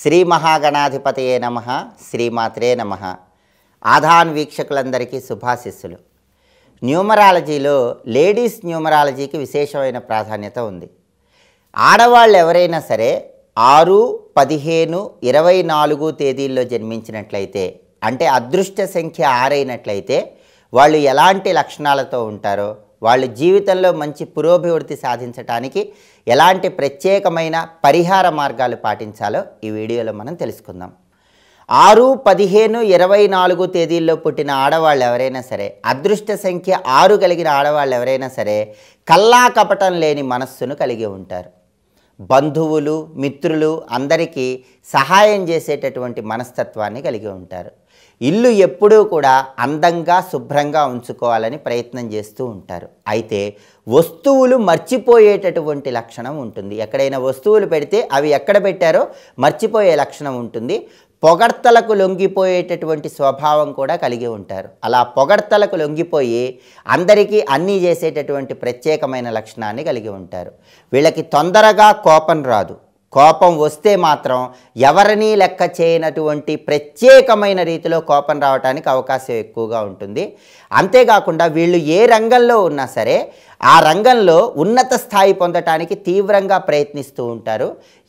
శ్రీ మహాగణాధిపతయే నమ శ్రీమాత్రే నమ ఆధాన్ వీక్షకులందరికీ శుభాశిస్సులు న్యూమరాలజీలో లేడీస్ న్యూమరాలజీకి విశేషమైన ప్రాధాన్యత ఉంది ఆడవాళ్ళు ఎవరైనా సరే ఆరు పదిహేను ఇరవై నాలుగు తేదీల్లో జన్మించినట్లయితే అంటే అదృష్ట సంఖ్య ఆరైనట్లయితే వాళ్ళు ఎలాంటి లక్షణాలతో ఉంటారో వాళ్ళ జీవితంలో మంచి పురోభివృద్ధి సాధించడానికి ఎలాంటి ప్రత్యేకమైన పరిహార మార్గాలు పాటించాలో ఈ వీడియోలో మనం తెలుసుకుందాం ఆరు పదిహేను ఇరవై నాలుగు తేదీల్లో పుట్టిన ఆడవాళ్ళు ఎవరైనా సరే అదృష్ట సంఖ్య ఆరు కలిగిన ఆడవాళ్ళు ఎవరైనా సరే కల్లా కపటం లేని మనస్సును కలిగి ఉంటారు బంధువులు మిత్రులు అందరికీ సహాయం చేసేటటువంటి మనస్తత్వాన్ని కలిగి ఉంటారు ఇల్లు ఎప్పుడూ కూడా అందంగా శుభ్రంగా ఉంచుకోవాలని ప్రయత్నం చేస్తూ ఉంటారు అయితే వస్తువులు మర్చిపోయేటటువంటి లక్షణం ఉంటుంది ఎక్కడైనా వస్తువులు పెడితే అవి ఎక్కడ పెట్టారో మర్చిపోయే లక్షణం ఉంటుంది పొగడ్తలకు లొంగిపోయేటటువంటి స్వభావం కూడా కలిగి ఉంటారు అలా పొగడ్తలకు లొంగిపోయి అందరికీ అన్నీ చేసేటటువంటి ప్రత్యేకమైన లక్షణాన్ని కలిగి ఉంటారు వీళ్ళకి తొందరగా కోపం రాదు కోపం వస్తే మాత్రం ఎవరినీ లెక్క చేయనటువంటి ప్రత్యేకమైన రీతిలో కోపం రావడానికి అవకాశం ఎక్కువగా ఉంటుంది అంతేకాకుండా వీళ్ళు ఏ రంగంలో ఉన్నా సరే ఆ రంగంలో ఉన్నత స్థాయి పొందటానికి తీవ్రంగా ప్రయత్నిస్తూ ఉంటారు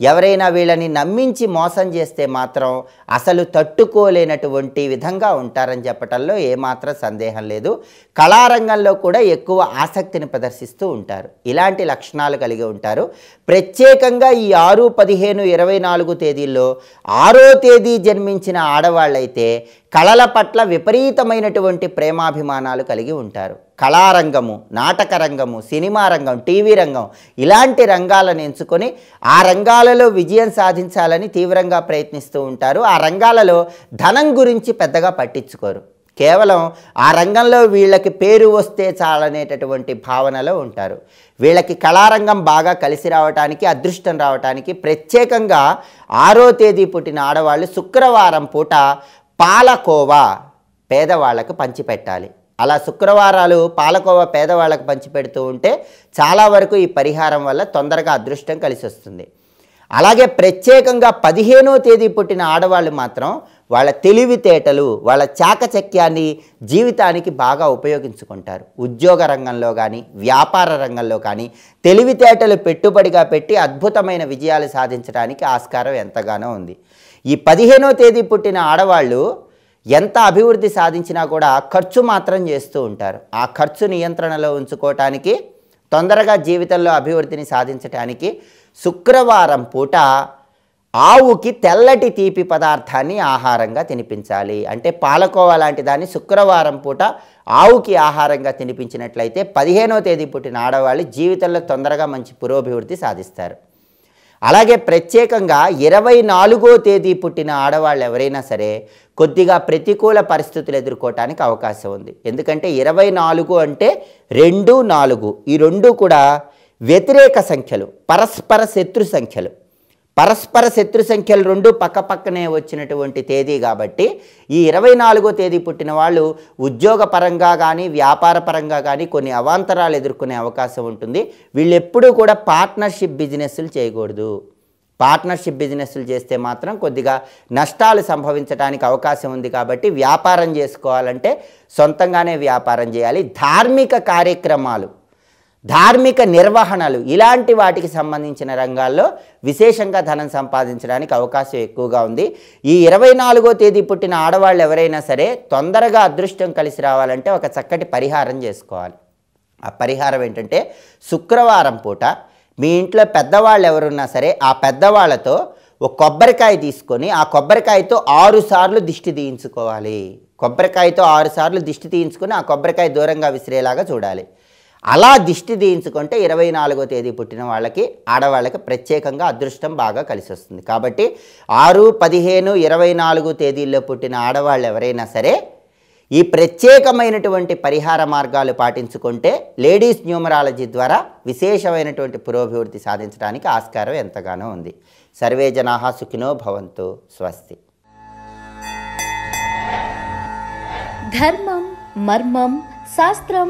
ఎవరైనా వీళ్ళని నమ్మించి మోసం చేస్తే మాత్రం అసలు తట్టుకోలేనటువంటి విధంగా ఉంటారని చెప్పటంలో ఏమాత్రం సందేహం లేదు కళారంగంలో కూడా ఎక్కువ ఆసక్తిని ప్రదర్శిస్తూ ఉంటారు ఇలాంటి లక్షణాలు కలిగి ఉంటారు ప్రత్యేకంగా ఈ ఆరు పదిహేను ఇరవై నాలుగు తేదీల్లో ఆరో తేదీ జన్మించిన ఆడవాళ్ళైతే కళల పట్ల విపరీతమైనటువంటి ప్రేమాభిమానాలు కలిగి ఉంటారు కళారంగము నాటకరంగము సినిమా రంగం టీవీ రంగం ఇలాంటి రంగాలను ఎంచుకొని ఆ రంగాలలో విజయం సాధించాలని తీవ్రంగా ప్రయత్నిస్తూ ఉంటారు ఆ రంగాలలో ధనం గురించి పెద్దగా పట్టించుకోరు కేవలం ఆ రంగంలో వీళ్ళకి పేరు వస్తే చాలనేటటువంటి భావనలో ఉంటారు వీళ్ళకి కళారంగం బాగా కలిసి రావటానికి అదృష్టం రావటానికి ప్రత్యేకంగా ఆరో తేదీ పుట్టిన ఆడవాళ్ళు శుక్రవారం పూట పాలకోవా పేదవాళ్లకు పంచిపెట్టాలి అలా శుక్రవారాలు పాలకోవ పేదవాళ్ళకు పంచిపెడుతూ ఉంటే చాలా వరకు ఈ పరిహారం వల్ల తొందరగా అదృష్టం కలిసి వస్తుంది అలాగే ప్రత్యేకంగా పదిహేనో తేదీ పుట్టిన ఆడవాళ్ళు మాత్రం వాళ్ళ తెలివితేటలు వాళ్ళ చాకచక్యాన్ని జీవితానికి బాగా ఉపయోగించుకుంటారు ఉద్యోగ రంగంలో కానీ వ్యాపార రంగంలో కానీ తెలివితేటలు పెట్టుబడిగా పెట్టి అద్భుతమైన విజయాలు సాధించడానికి ఆస్కారం ఎంతగానో ఉంది ఈ పదిహేనో తేదీ పుట్టిన ఆడవాళ్ళు ఎంత అభివృద్ధి సాధించినా కూడా ఖర్చు మాత్రం చేస్తూ ఉంటారు ఆ ఖర్చు నియంత్రణలో ఉంచుకోవటానికి తొందరగా జీవితంలో అభివృద్ధిని సాధించటానికి శుక్రవారం పూట ఆవుకి తెల్లటి తీపి పదార్థాన్ని ఆహారంగా తినిపించాలి అంటే పాలకోవా లాంటి దాన్ని శుక్రవారం పూట ఆవుకి ఆహారంగా తినిపించినట్లయితే పదిహేనో తేదీ పుట్టిన ఆడవాళ్ళు జీవితంలో తొందరగా మంచి పురోభివృద్ధి సాధిస్తారు అలాగే ప్రత్యేకంగా ఇరవై నాలుగో తేదీ పుట్టిన ఆడవాళ్ళు ఎవరైనా సరే కొద్దిగా ప్రతికూల పరిస్థితులు ఎదుర్కోవటానికి అవకాశం ఉంది ఎందుకంటే ఇరవై నాలుగు అంటే రెండు నాలుగు ఈ రెండు కూడా వ్యతిరేక సంఖ్యలు పరస్పర శత్రు సంఖ్యలు పరస్పర శత్రు సంఖ్యలు రెండు పక్క పక్కనే వచ్చినటువంటి తేదీ కాబట్టి ఈ ఇరవై నాలుగో తేదీ పుట్టిన వాళ్ళు ఉద్యోగ పరంగా కానీ వ్యాపార పరంగా కానీ కొన్ని అవాంతరాలు ఎదుర్కొనే అవకాశం ఉంటుంది వీళ్ళు ఎప్పుడూ కూడా పార్ట్నర్షిప్ బిజినెస్లు చేయకూడదు పార్ట్నర్షిప్ బిజినెస్లు చేస్తే మాత్రం కొద్దిగా నష్టాలు సంభవించడానికి అవకాశం ఉంది కాబట్టి వ్యాపారం చేసుకోవాలంటే సొంతంగానే వ్యాపారం చేయాలి ధార్మిక కార్యక్రమాలు ధార్మిక నిర్వహణలు ఇలాంటి వాటికి సంబంధించిన రంగాల్లో విశేషంగా ధనం సంపాదించడానికి అవకాశం ఎక్కువగా ఉంది ఈ ఇరవై నాలుగో తేదీ పుట్టిన ఆడవాళ్ళు ఎవరైనా సరే తొందరగా అదృష్టం కలిసి రావాలంటే ఒక చక్కటి పరిహారం చేసుకోవాలి ఆ పరిహారం ఏంటంటే శుక్రవారం పూట మీ ఇంట్లో పెద్దవాళ్ళు ఎవరున్నా సరే ఆ పెద్దవాళ్ళతో ఒక కొబ్బరికాయ తీసుకొని ఆ కొబ్బరికాయతో ఆరుసార్లు దిష్టి తీయించుకోవాలి కొబ్బరికాయతో ఆరుసార్లు దిష్టి తీయించుకొని ఆ కొబ్బరికాయ దూరంగా విసిరేలాగా చూడాలి అలా దిష్టి దీయించుకుంటే ఇరవై నాలుగో తేదీ పుట్టిన వాళ్ళకి ఆడవాళ్ళకి ప్రత్యేకంగా అదృష్టం బాగా కలిసి వస్తుంది కాబట్టి ఆరు పదిహేను ఇరవై నాలుగు తేదీల్లో పుట్టిన ఆడవాళ్ళు ఎవరైనా సరే ఈ ప్రత్యేకమైనటువంటి పరిహార మార్గాలు పాటించుకుంటే లేడీస్ న్యూమరాలజీ ద్వారా విశేషమైనటువంటి పురోభివృద్ధి సాధించడానికి ఆస్కారం ఎంతగానో ఉంది సర్వే జనా సుఖినో భవంతు స్వస్తి ధర్మం మర్మం శాస్త్రం